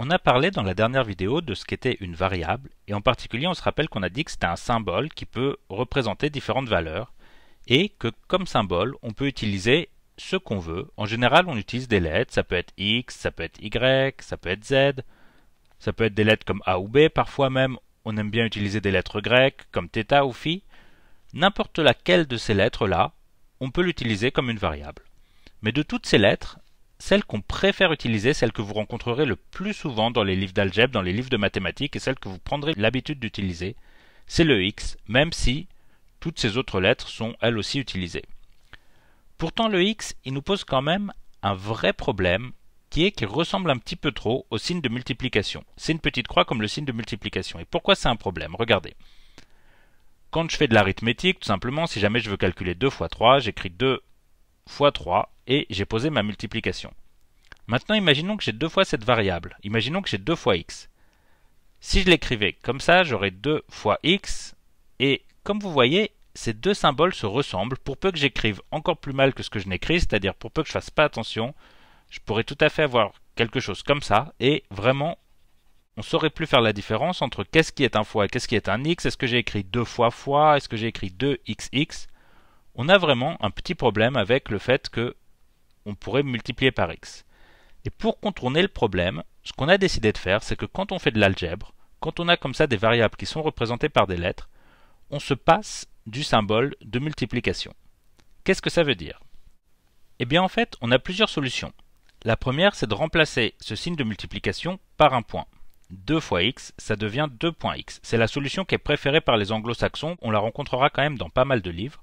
On a parlé dans la dernière vidéo de ce qu'était une variable, et en particulier on se rappelle qu'on a dit que c'était un symbole qui peut représenter différentes valeurs, et que comme symbole, on peut utiliser ce qu'on veut. En général, on utilise des lettres, ça peut être X, ça peut être Y, ça peut être Z, ça peut être des lettres comme A ou B, parfois même on aime bien utiliser des lettres grecques comme θ ou phi. N'importe laquelle de ces lettres-là, on peut l'utiliser comme une variable. Mais de toutes ces lettres, celle qu'on préfère utiliser, celle que vous rencontrerez le plus souvent dans les livres d'algèbre, dans les livres de mathématiques et celle que vous prendrez l'habitude d'utiliser, c'est le x, même si toutes ces autres lettres sont elles aussi utilisées. Pourtant le x, il nous pose quand même un vrai problème qui est qu'il ressemble un petit peu trop au signe de multiplication. C'est une petite croix comme le signe de multiplication. Et pourquoi c'est un problème Regardez. Quand je fais de l'arithmétique, tout simplement, si jamais je veux calculer 2 fois 3, j'écris 2 fois 3 et j'ai posé ma multiplication. Maintenant, imaginons que j'ai deux fois cette variable. Imaginons que j'ai 2 fois x. Si je l'écrivais comme ça, j'aurais 2 fois x et comme vous voyez, ces deux symboles se ressemblent pour peu que j'écrive encore plus mal que ce que je n'écris, c'est-à-dire pour peu que je fasse pas attention, je pourrais tout à fait avoir quelque chose comme ça et vraiment on ne saurait plus faire la différence entre qu'est-ce qui est un fois et qu'est-ce qui est un x. Est-ce que j'ai écrit deux fois fois Est-ce que j'ai écrit 2xx on a vraiment un petit problème avec le fait que on pourrait multiplier par x. Et pour contourner le problème, ce qu'on a décidé de faire, c'est que quand on fait de l'algèbre, quand on a comme ça des variables qui sont représentées par des lettres, on se passe du symbole de multiplication. Qu'est-ce que ça veut dire Eh bien en fait, on a plusieurs solutions. La première, c'est de remplacer ce signe de multiplication par un point. 2 fois x, ça devient x. C'est la solution qui est préférée par les anglo-saxons, on la rencontrera quand même dans pas mal de livres.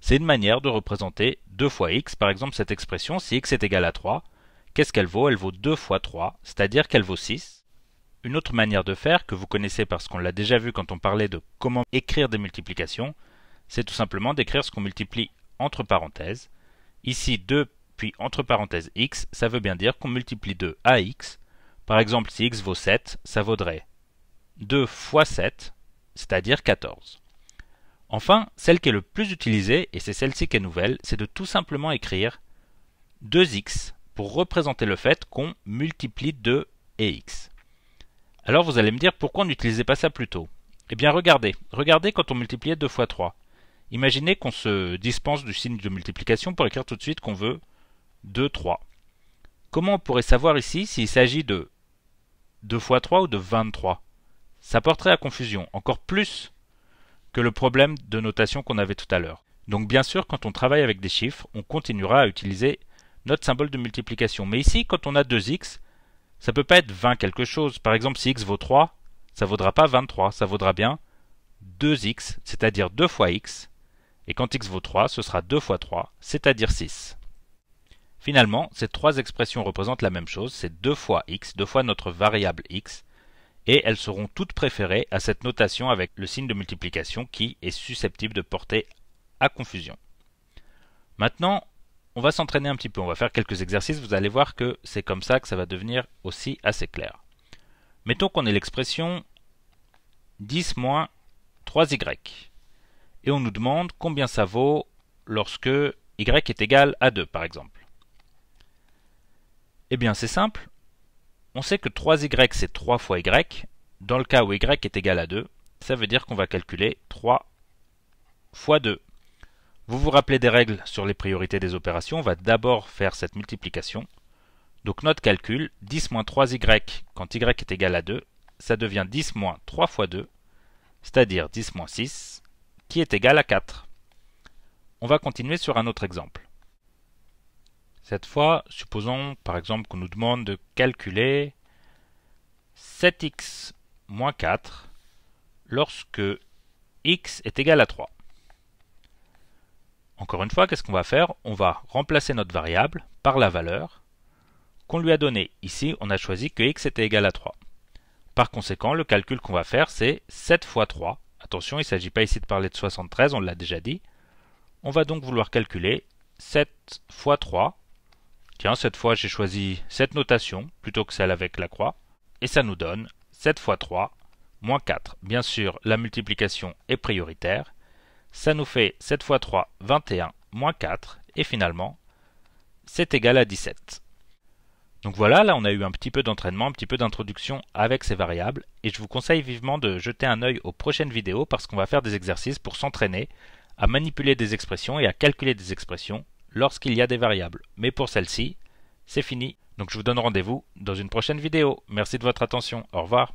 C'est une manière de représenter 2 fois x, par exemple cette expression, si x est égal à 3, qu'est-ce qu'elle vaut Elle vaut 2 fois 3, c'est-à-dire qu'elle vaut 6. Une autre manière de faire, que vous connaissez parce qu'on l'a déjà vu quand on parlait de comment écrire des multiplications, c'est tout simplement d'écrire ce qu'on multiplie entre parenthèses. Ici 2 puis entre parenthèses x, ça veut bien dire qu'on multiplie 2 à x. Par exemple, si x vaut 7, ça vaudrait 2 fois 7, c'est-à-dire 14. Enfin, celle qui est le plus utilisée, et c'est celle-ci qui est nouvelle, c'est de tout simplement écrire 2x pour représenter le fait qu'on multiplie 2 et x. Alors vous allez me dire pourquoi on n'utilisait pas ça plus tôt. Eh bien regardez, regardez quand on multipliait 2 fois 3. Imaginez qu'on se dispense du signe de multiplication pour écrire tout de suite qu'on veut 2, 3. Comment on pourrait savoir ici s'il s'agit de 2 fois 3 ou de 23 Ça porterait à confusion, encore plus que le problème de notation qu'on avait tout à l'heure. Donc bien sûr, quand on travaille avec des chiffres, on continuera à utiliser notre symbole de multiplication. Mais ici, quand on a 2x, ça ne peut pas être 20 quelque chose. Par exemple, si x vaut 3, ça ne vaudra pas 23, ça vaudra bien 2x, c'est-à-dire 2 fois x. Et quand x vaut 3, ce sera 2 fois 3, c'est-à-dire 6. Finalement, ces trois expressions représentent la même chose, c'est 2 fois x, 2 fois notre variable x, et elles seront toutes préférées à cette notation avec le signe de multiplication qui est susceptible de porter à confusion. Maintenant, on va s'entraîner un petit peu, on va faire quelques exercices, vous allez voir que c'est comme ça que ça va devenir aussi assez clair. Mettons qu'on ait l'expression 10 moins 3y, et on nous demande combien ça vaut lorsque y est égal à 2, par exemple. Eh bien, c'est simple, on sait que 3y c'est 3 fois y. Dans le cas où y est égal à 2, ça veut dire qu'on va calculer 3 fois 2. Vous vous rappelez des règles sur les priorités des opérations, on va d'abord faire cette multiplication. Donc notre calcul, 10 moins 3y, quand y est égal à 2, ça devient 10 moins 3 fois 2, c'est-à-dire 10 moins 6, qui est égal à 4. On va continuer sur un autre exemple. Cette fois, supposons par exemple qu'on nous demande de calculer 7x moins 4 lorsque x est égal à 3. Encore une fois, qu'est-ce qu'on va faire On va remplacer notre variable par la valeur qu'on lui a donnée. Ici, on a choisi que x était égal à 3. Par conséquent, le calcul qu'on va faire, c'est 7 fois 3. Attention, il ne s'agit pas ici de parler de 73, on l'a déjà dit. On va donc vouloir calculer 7 fois 3 Tiens, cette fois j'ai choisi cette notation plutôt que celle avec la croix, et ça nous donne 7 fois 3, moins 4. Bien sûr, la multiplication est prioritaire. Ça nous fait 7 fois 3, 21, moins 4, et finalement, c'est égal à 17. Donc voilà, là on a eu un petit peu d'entraînement, un petit peu d'introduction avec ces variables, et je vous conseille vivement de jeter un œil aux prochaines vidéos parce qu'on va faire des exercices pour s'entraîner à manipuler des expressions et à calculer des expressions lorsqu'il y a des variables. Mais pour celle-ci, c'est fini. Donc je vous donne rendez-vous dans une prochaine vidéo. Merci de votre attention. Au revoir.